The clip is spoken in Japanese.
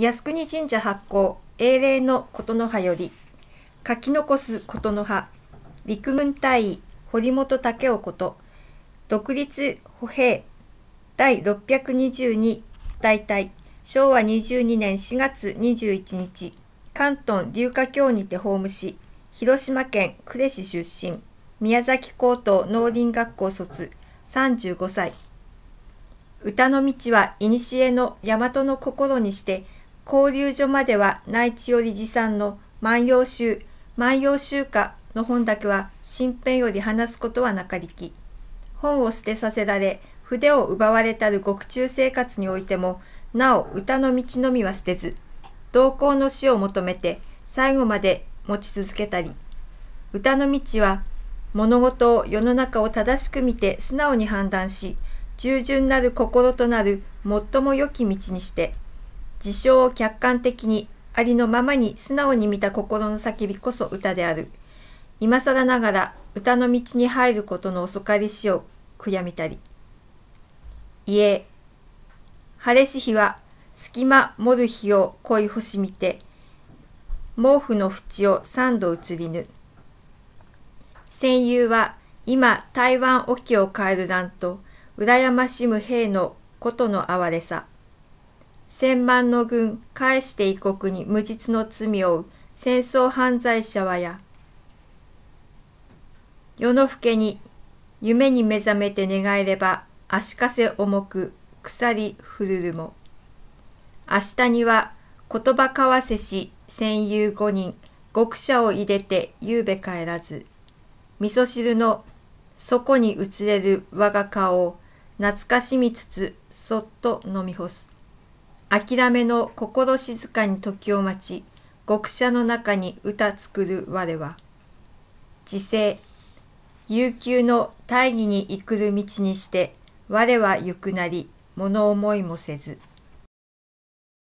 靖国神社発行英霊の琴の葉より書き残す琴の葉陸軍大尉堀本武雄こと独立歩兵第622大隊昭和22年4月21日関東龍華峡にて法務し広島県呉市出身宮崎高等農林学校卒35歳歌の道は古の大和の心にして交流所までは内地より持参の万葉集、万葉集歌の本だけは新編より話すことはなかりき。本を捨てさせられ、筆を奪われたる獄中生活においても、なお歌の道のみは捨てず、同行の死を求めて最後まで持ち続けたり、歌の道は物事を世の中を正しく見て素直に判断し、従順なる心となる最も良き道にして、自称を客観的にありのままに素直に見た心の叫びこそ歌である。今更ながら歌の道に入ることの遅かりしを悔やみたり。いえ、晴れし日は隙間もる日を恋星見て、毛布の縁を三度移りぬ。戦友は今台湾沖を変える乱と、羨ましむ兵のことの哀れさ。千万の軍返して異国に無実の罪を負う戦争犯罪者はや夜の更けに夢に目覚めて願えれば足かせ重く鎖ふるるも明日には言葉交わせし戦友五人極者を入れて夕べ帰らず味噌汁の底に移れる我が顔を懐かしみつつそっと飲み干す。諦めの心静かに時を待ち、極舎の中に歌作る我は。自制、悠久の大義に行くる道にして、我は行くなり、物思いもせず。